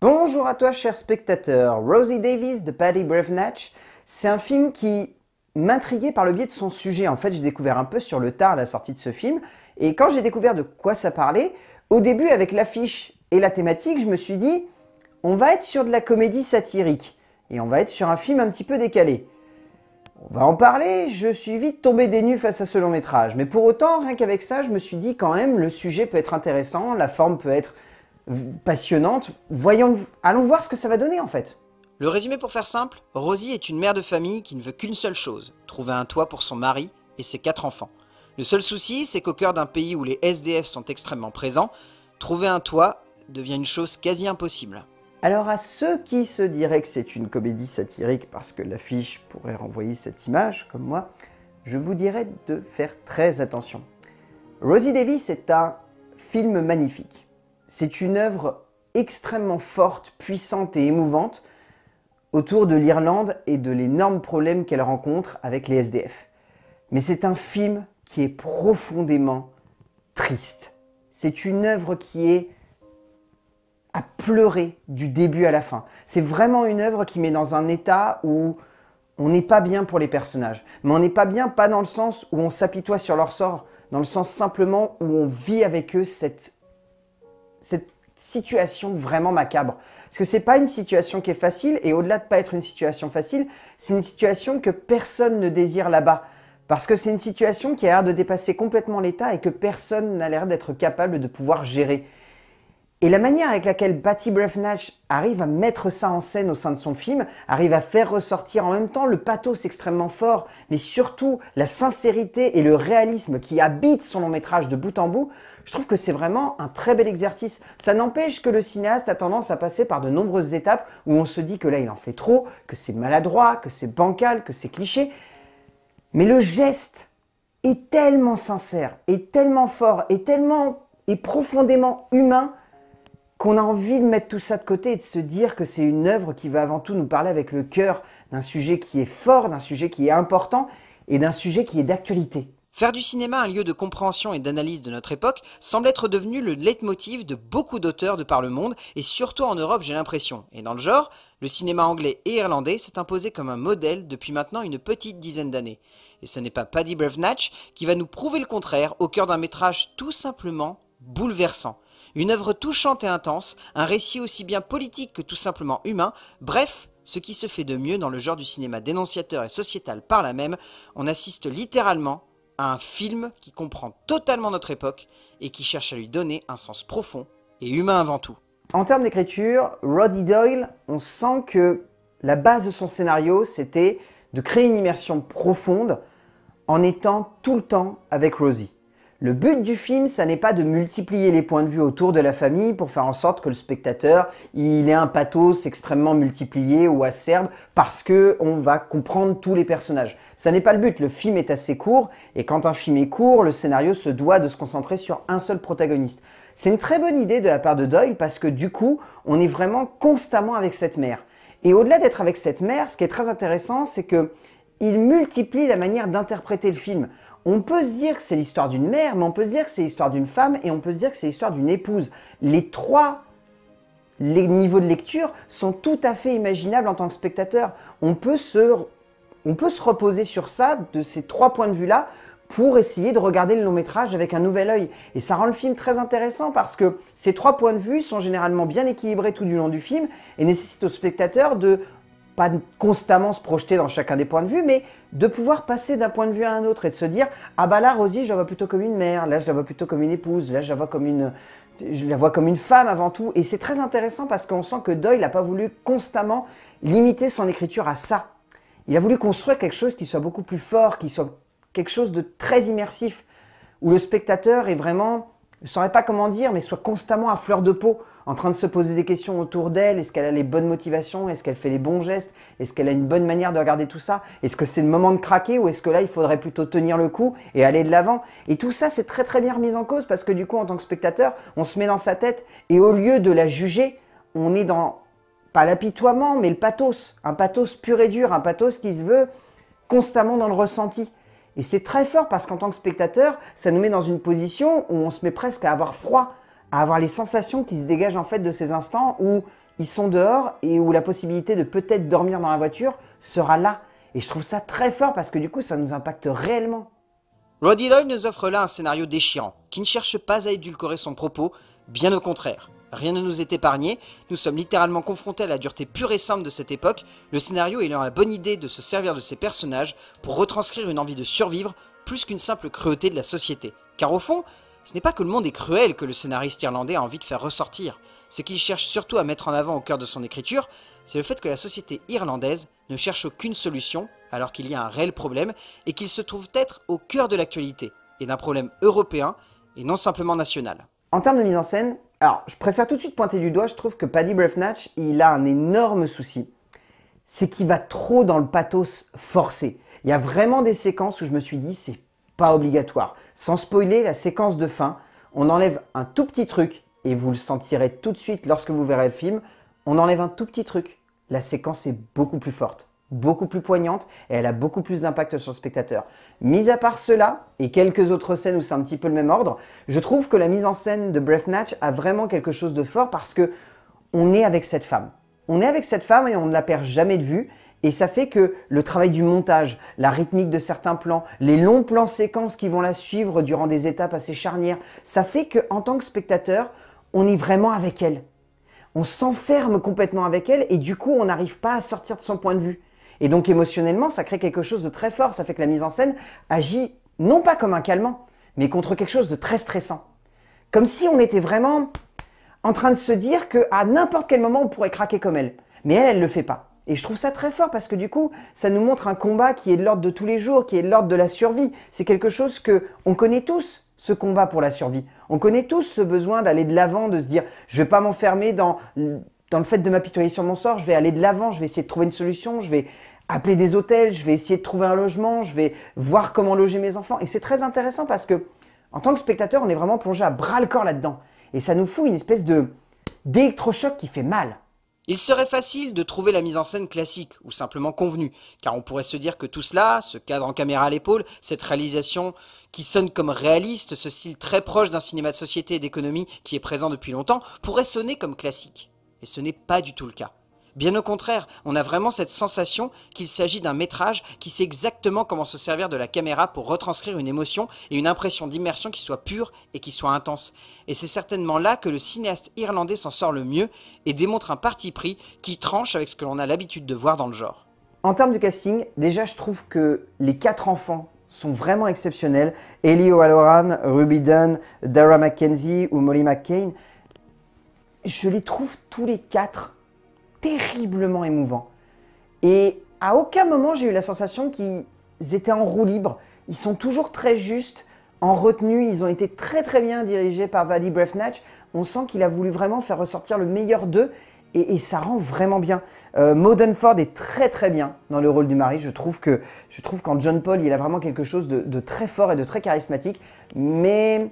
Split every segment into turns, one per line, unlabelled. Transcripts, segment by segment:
Bonjour à toi, cher spectateur. Rosie Davis de Paddy Brevnatch. c'est un film qui m'intriguait par le biais de son sujet. En fait, j'ai découvert un peu sur le tard la sortie de ce film. Et quand j'ai découvert de quoi ça parlait, au début, avec l'affiche et la thématique, je me suis dit, on va être sur de la comédie satirique. Et on va être sur un film un petit peu décalé. On va en parler, je suis vite tombé des nues face à ce long métrage. Mais pour autant, rien qu'avec ça, je me suis dit quand même, le sujet peut être intéressant, la forme peut être passionnante. Voyons, allons voir ce que ça va donner en fait. Le résumé pour faire simple, Rosie est une mère de famille qui ne veut qu'une seule chose, trouver un toit pour son mari et ses quatre enfants. Le seul souci, c'est qu'au cœur d'un pays où les SDF sont extrêmement présents, trouver un toit devient une chose quasi impossible. Alors à ceux qui se diraient que c'est une comédie satirique parce que l'affiche pourrait renvoyer cette image, comme moi, je vous dirais de faire très attention. Rosie Davis est un film magnifique. C'est une œuvre extrêmement forte, puissante et émouvante autour de l'Irlande et de l'énorme problème qu'elle rencontre avec les SDF. Mais c'est un film qui est profondément triste. C'est une œuvre qui est à pleurer du début à la fin. C'est vraiment une œuvre qui met dans un état où on n'est pas bien pour les personnages. Mais on n'est pas bien pas dans le sens où on s'apitoie sur leur sort, dans le sens simplement où on vit avec eux cette cette situation vraiment macabre. Parce que n'est pas une situation qui est facile, et au-delà de pas être une situation facile, c'est une situation que personne ne désire là-bas. Parce que c'est une situation qui a l'air de dépasser complètement l'État et que personne n'a l'air d'être capable de pouvoir gérer. Et la manière avec laquelle Patty Brefnash arrive à mettre ça en scène au sein de son film, arrive à faire ressortir en même temps le pathos extrêmement fort, mais surtout la sincérité et le réalisme qui habitent son long métrage de bout en bout, je trouve que c'est vraiment un très bel exercice. Ça n'empêche que le cinéaste a tendance à passer par de nombreuses étapes où on se dit que là il en fait trop, que c'est maladroit, que c'est bancal, que c'est cliché. Mais le geste est tellement sincère, est tellement fort, est tellement et profondément humain qu'on a envie de mettre tout ça de côté et de se dire que c'est une œuvre qui va avant tout nous parler avec le cœur d'un sujet qui est fort, d'un sujet qui est important et d'un sujet qui est d'actualité. Faire du cinéma un lieu de compréhension et d'analyse de notre époque semble être devenu le leitmotiv de beaucoup d'auteurs de par le monde, et surtout en Europe j'ai l'impression. Et dans le genre, le cinéma anglais et irlandais s'est imposé comme un modèle depuis maintenant une petite dizaine d'années. Et ce n'est pas Paddy Brevnatch qui va nous prouver le contraire au cœur d'un métrage tout simplement bouleversant. Une œuvre touchante et intense, un récit aussi bien politique que tout simplement humain, bref, ce qui se fait de mieux dans le genre du cinéma dénonciateur et sociétal par la même, on assiste littéralement à un film qui comprend totalement notre époque et qui cherche à lui donner un sens profond et humain avant tout. En termes d'écriture, Roddy Doyle, on sent que la base de son scénario, c'était de créer une immersion profonde en étant tout le temps avec Rosie. Le but du film, ça n'est pas de multiplier les points de vue autour de la famille pour faire en sorte que le spectateur, il ait un pathos extrêmement multiplié ou acerbe parce que on va comprendre tous les personnages. Ça n'est pas le but. Le film est assez court et quand un film est court, le scénario se doit de se concentrer sur un seul protagoniste. C'est une très bonne idée de la part de Doyle parce que du coup, on est vraiment constamment avec cette mère. Et au-delà d'être avec cette mère, ce qui est très intéressant, c'est que il multiplie la manière d'interpréter le film. On peut se dire que c'est l'histoire d'une mère, mais on peut se dire que c'est l'histoire d'une femme et on peut se dire que c'est l'histoire d'une épouse. Les trois les niveaux de lecture sont tout à fait imaginables en tant que spectateur. On peut se, on peut se reposer sur ça, de ces trois points de vue-là, pour essayer de regarder le long métrage avec un nouvel œil. Et ça rend le film très intéressant parce que ces trois points de vue sont généralement bien équilibrés tout du long du film et nécessitent au spectateur de pas constamment se projeter dans chacun des points de vue, mais de pouvoir passer d'un point de vue à un autre et de se dire ah bah là Rosie je la vois plutôt comme une mère, là je la vois plutôt comme une épouse, là je la vois comme une je la vois comme une femme avant tout et c'est très intéressant parce qu'on sent que Doyle n'a pas voulu constamment limiter son écriture à ça. Il a voulu construire quelque chose qui soit beaucoup plus fort, qui soit quelque chose de très immersif où le spectateur est vraiment ne saurais pas comment dire, mais soit constamment à fleur de peau, en train de se poser des questions autour d'elle. Est-ce qu'elle a les bonnes motivations Est-ce qu'elle fait les bons gestes Est-ce qu'elle a une bonne manière de regarder tout ça Est-ce que c'est le moment de craquer ou est-ce que là, il faudrait plutôt tenir le coup et aller de l'avant Et tout ça, c'est très très bien remis en cause parce que du coup, en tant que spectateur, on se met dans sa tête et au lieu de la juger, on est dans, pas l'apitoiement, mais le pathos. Un pathos pur et dur, un pathos qui se veut constamment dans le ressenti. Et c'est très fort parce qu'en tant que spectateur, ça nous met dans une position où on se met presque à avoir froid, à avoir les sensations qui se dégagent en fait de ces instants où ils sont dehors et où la possibilité de peut-être dormir dans la voiture sera là. Et je trouve ça très fort parce que du coup, ça nous impacte réellement. Roddy Lloyd nous offre là un scénario déchirant, qui ne cherche pas à édulcorer son propos, bien au contraire. Rien ne nous est épargné, nous sommes littéralement confrontés à la dureté pure et simple de cette époque, le scénario ayant la bonne idée de se servir de ses personnages pour retranscrire une envie de survivre plus qu'une simple cruauté de la société. Car au fond, ce n'est pas que le monde est cruel que le scénariste irlandais a envie de faire ressortir. Ce qu'il cherche surtout à mettre en avant au cœur de son écriture, c'est le fait que la société irlandaise ne cherche aucune solution alors qu'il y a un réel problème et qu'il se trouve être au cœur de l'actualité, et d'un problème européen et non simplement national. En termes de mise en scène, alors, je préfère tout de suite pointer du doigt, je trouve que Paddy Breathnatch, il a un énorme souci. C'est qu'il va trop dans le pathos forcé. Il y a vraiment des séquences où je me suis dit, c'est pas obligatoire. Sans spoiler, la séquence de fin, on enlève un tout petit truc, et vous le sentirez tout de suite lorsque vous verrez le film, on enlève un tout petit truc. La séquence est beaucoup plus forte beaucoup plus poignante et elle a beaucoup plus d'impact sur le spectateur. Mis à part cela, et quelques autres scènes où c'est un petit peu le même ordre, je trouve que la mise en scène de Breath Natch a vraiment quelque chose de fort parce que on est avec cette femme. On est avec cette femme et on ne la perd jamais de vue. Et ça fait que le travail du montage, la rythmique de certains plans, les longs plans séquences qui vont la suivre durant des étapes assez charnières, ça fait qu'en tant que spectateur, on est vraiment avec elle. On s'enferme complètement avec elle et du coup, on n'arrive pas à sortir de son point de vue. Et donc émotionnellement, ça crée quelque chose de très fort. Ça fait que la mise en scène agit non pas comme un calmant, mais contre quelque chose de très stressant. Comme si on était vraiment en train de se dire qu'à n'importe quel moment, on pourrait craquer comme elle. Mais elle, elle ne le fait pas. Et je trouve ça très fort parce que du coup, ça nous montre un combat qui est de l'ordre de tous les jours, qui est de l'ordre de la survie. C'est quelque chose que on connaît tous, ce combat pour la survie. On connaît tous ce besoin d'aller de l'avant, de se dire, je vais pas m'enfermer dans dans le fait de m'apitoyer sur mon sort, je vais aller de l'avant, je vais essayer de trouver une solution, je vais appeler des hôtels, je vais essayer de trouver un logement, je vais voir comment loger mes enfants. Et c'est très intéressant parce que, en tant que spectateur, on est vraiment plongé à bras le corps là-dedans. Et ça nous fout une espèce de d'électrochoc qui fait mal. Il serait facile de trouver la mise en scène classique ou simplement convenue, car on pourrait se dire que tout cela, ce cadre en caméra à l'épaule, cette réalisation qui sonne comme réaliste, ce style très proche d'un cinéma de société et d'économie qui est présent depuis longtemps, pourrait sonner comme classique. Et ce n'est pas du tout le cas. Bien au contraire, on a vraiment cette sensation qu'il s'agit d'un métrage qui sait exactement comment se servir de la caméra pour retranscrire une émotion et une impression d'immersion qui soit pure et qui soit intense. Et c'est certainement là que le cinéaste irlandais s'en sort le mieux et démontre un parti pris qui tranche avec ce que l'on a l'habitude de voir dans le genre. En termes de casting, déjà je trouve que les quatre enfants sont vraiment exceptionnels. Ellie O'Halloran, Ruby Dunn, Dara McKenzie ou Molly McCain – je les trouve tous les quatre terriblement émouvants. Et à aucun moment j'ai eu la sensation qu'ils étaient en roue libre. Ils sont toujours très justes, en retenue. Ils ont été très très bien dirigés par Vali Brefnatch. On sent qu'il a voulu vraiment faire ressortir le meilleur d'eux et, ça rend vraiment bien. Euh, Ford est très très bien dans le rôle du mari. Je trouve que je trouve qu'en John Paul, il a vraiment quelque chose de, de très fort et de très charismatique. Mais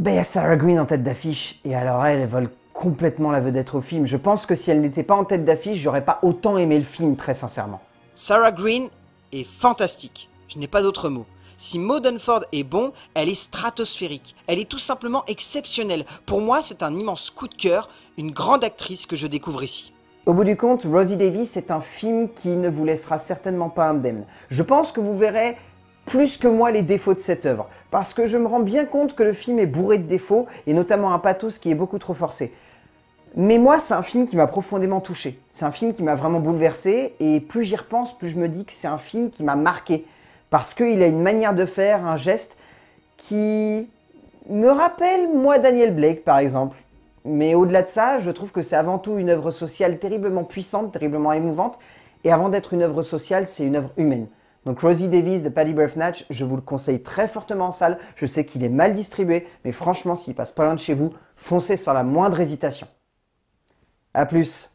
ben, Sarah Green en tête d'affiche, et alors elle, vole complètement la vedette au film. Je pense que si elle n'était pas en tête d'affiche, j'aurais pas autant aimé le film, très sincèrement. Sarah Green est fantastique, je n'ai pas d'autre mot. Si Dunford est bon, elle est stratosphérique, elle est tout simplement exceptionnelle. Pour moi, c'est un immense coup de cœur, une grande actrice que je découvre ici. Au bout du compte, Rosie Davis est un film qui ne vous laissera certainement pas indemne. Je pense que vous verrez plus que moi les défauts de cette œuvre, parce que je me rends bien compte que le film est bourré de défauts, et notamment un pathos qui est beaucoup trop forcé. Mais moi, c'est un film qui m'a profondément touché. C'est un film qui m'a vraiment bouleversé, et plus j'y repense, plus je me dis que c'est un film qui m'a marqué, parce qu'il a une manière de faire, un geste, qui me rappelle, moi, Daniel Blake, par exemple. Mais au-delà de ça, je trouve que c'est avant tout une œuvre sociale terriblement puissante, terriblement émouvante, et avant d'être une œuvre sociale, c'est une œuvre humaine. Donc Rosie Davis de Paddy Natch, je vous le conseille très fortement en salle. Je sais qu'il est mal distribué, mais franchement, s'il passe pas loin de chez vous, foncez sans la moindre hésitation. A plus